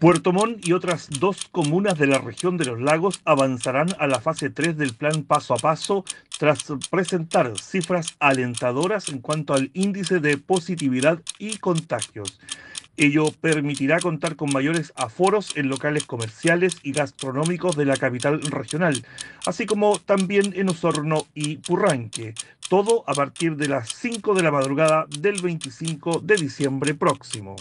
Puerto Montt y otras dos comunas de la región de los lagos avanzarán a la fase 3 del plan paso a paso tras presentar cifras alentadoras en cuanto al índice de positividad y contagios. Ello permitirá contar con mayores aforos en locales comerciales y gastronómicos de la capital regional, así como también en Osorno y Purranque. Todo a partir de las 5 de la madrugada del 25 de diciembre próximo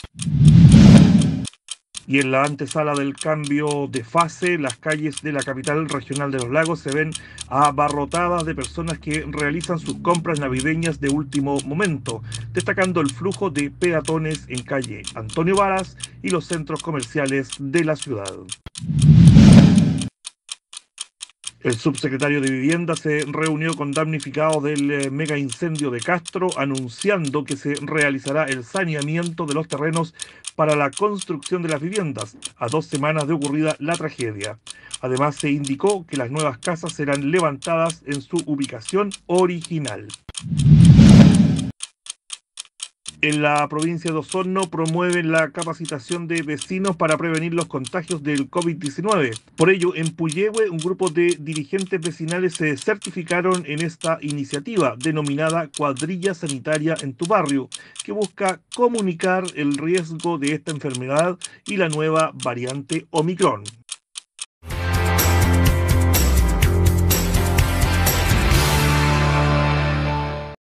y en la antesala del cambio de fase, las calles de la capital regional de los lagos se ven abarrotadas de personas que realizan sus compras navideñas de último momento, destacando el flujo de peatones en calle Antonio Varas y los centros comerciales de la ciudad. El subsecretario de Vivienda se reunió con damnificados del eh, mega incendio de Castro, anunciando que se realizará el saneamiento de los terrenos para la construcción de las viviendas, a dos semanas de ocurrida la tragedia. Además, se indicó que las nuevas casas serán levantadas en su ubicación original en la provincia de Osorno promueven la capacitación de vecinos para prevenir los contagios del COVID-19. Por ello, en Puyehue, un grupo de dirigentes vecinales se certificaron en esta iniciativa denominada Cuadrilla Sanitaria en tu barrio, que busca comunicar el riesgo de esta enfermedad y la nueva variante Omicron.